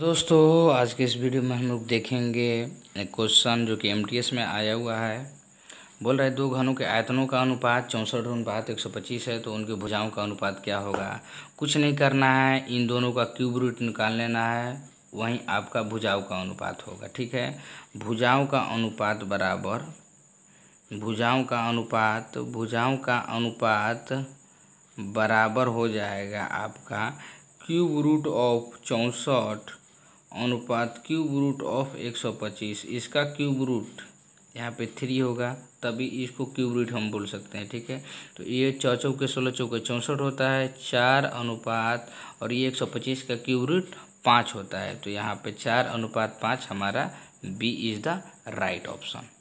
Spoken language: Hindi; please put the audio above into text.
दोस्तों आज के इस वीडियो में हम लोग देखेंगे एक क्वेश्चन जो कि एमटीएस में आया हुआ है बोल रहा है दो घनों के आयतनों का अनुपात चौंसठ अनुपात एक सौ पच्चीस है तो उनके भुजाओं का अनुपात क्या होगा कुछ नहीं करना है इन दोनों का क्यूब रूट निकाल लेना है वहीं आपका भुजाओं का अनुपात होगा ठीक है भुजाओं का अनुपात बराबर भुजाओं का अनुपात भुजाओं का अनुपात बराबर हो जाएगा आपका क्यूब रूट ऑफ चौंसठ अनुपात क्यूब रूट ऑफ एक सौ पच्चीस इसका क्यूब रूट यहाँ पे थ्री होगा तभी इसको क्यूब रूट हम बोल सकते हैं ठीक है तो ये चौचौ के सोलह चौके चौंसठ होता है चार अनुपात और ये एक सौ पच्चीस का क्यूब रूट पाँच होता है तो यहाँ पे चार अनुपात पाँच हमारा B is the right option